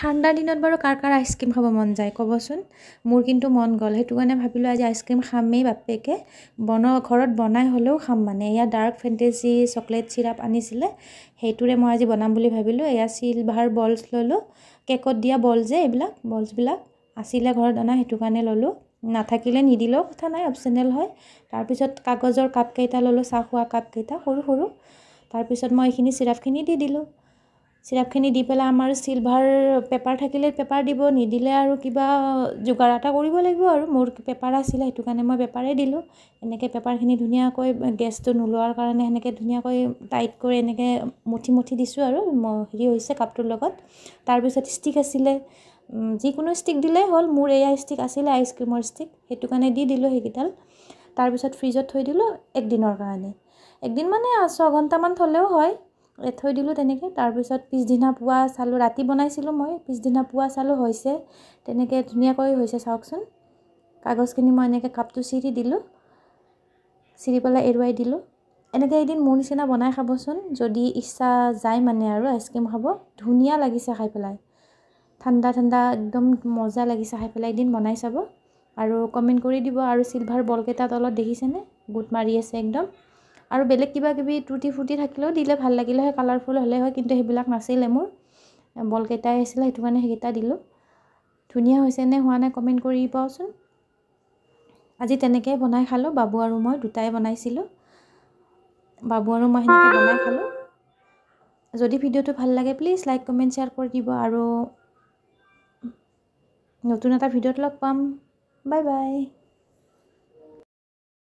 ঠাণ্ডা দিনত বাৰু কাৰ কাৰ আইচক্ৰীম খাব মন যায় ক'বচোন মোৰ কিন্তু মন গ'ল সেইটো কাৰণে ভাবিলোঁ আজি আইচক্ৰীম খামেই বাপেকে বন ঘৰত বনাই হ'লেও খাম মানে এয়া ডাৰ্ক ফেণ্টেজি চকলেট চিৰাপ আনিছিলে সেইটোৰে মই আজি বনাম বুলি ভাবিলোঁ এয়া চিলভাৰ বলছ ল'লোঁ কেকত দিয়া বল যে এইবিলাক বলছবিলাক আছিলে ঘৰত অনা সেইটো কাৰণে ল'লোঁ নাথাকিলে নিদিলেও কথা নাই অপশ্যনেল হয় তাৰপিছত কাগজৰ কাপকেইটা ল'লোঁ চাহ খোৱা কাপকেইটা সৰু সৰু তাৰপিছত মই এইখিনি চিৰাপখিনি দি দিলোঁ চিৰাপখিনি দি পেলাই আমাৰ চিলভাৰ পেপাৰ থাকিলে পেপাৰ দিব নিদিলে আৰু কিবা যোগাৰ এটা কৰিব লাগিব আৰু মোৰ পেপাৰ আছিলে সেইটো কাৰণে মই পেপাৰে দিলোঁ এনেকৈ পেপাৰখিনি ধুনীয়াকৈ গেছটো নোলোৱাৰ কাৰণে সেনেকৈ ধুনীয়াকৈ টাইট কৰি এনেকৈ মুঠি মুঠি দিছোঁ আৰু হেৰি হৈছে কাপটোৰ লগত তাৰপিছত ষ্টিক আছিলে যিকোনো ষ্টিক দিলেই হ'ল মোৰ এয়া ষ্টিক আছিলে আইচক্ৰীমৰ ষ্টিক সেইটো কাৰণে দি দিলোঁ সেইকেইডাল তাৰপিছত ফ্ৰিজত থৈ দিলোঁ একদিনৰ কাৰণে একদিন মানে ছঘণ্টামান থ'লেও হয় থৈ দিলোঁ তেনেকৈ তাৰপিছত পিছদিনা পুৱা চালোঁ ৰাতি বনাইছিলোঁ মই পিছদিনা পুৱা চালোঁ হৈছে তেনেকৈ ধুনীয়াকৈ হৈছে চাওকচোন কাগজখিনি মই এনেকৈ কাপটো চিৰি দিলোঁ চিৰি পেলাই এৰুৱাই দিলোঁ এনেকৈ এদিন মোৰ নিচিনা বনাই খাবচোন যদি ইচ্ছা যায় মানে আৰু আইচক্ৰীম খাব ধুনীয়া লাগিছে খাই পেলাই ঠাণ্ডা ঠাণ্ডা একদম মজা লাগিছে খাই পেলাই এদিন বনাই চাব আৰু কমেণ্ট কৰি দিব আৰু চিলভাৰ বলকেইটা তলত দেখিছেনে গোট মাৰি আছে একদম আৰু বেলেগ কিবা কিবি টুটি ফুটি থাকিলেও দিলে ভাল লাগিলে হয় কালাৰফুল হ'লে হয় কিন্তু সেইবিলাক নাছিলে মোৰ বলকেইটাই আছিলে সেইটো কাৰণে সেইকেইটা দিলোঁ ধুনীয়া হৈছেনে হোৱা নাই কমেণ্ট কৰি পাওঁচোন আজি তেনেকৈ বনাই খালোঁ বাবু আৰু মই দুটাই বনাইছিলোঁ বাবু আৰু মই সেনেকৈ বনাই খালোঁ যদি ভিডিঅ'টো ভাল লাগে প্লিজ লাইক কমেণ্ট শ্বেয়াৰ কৰি দিব আৰু নতুন এটা ভিডিঅ'ত লগ পাম বাই বাই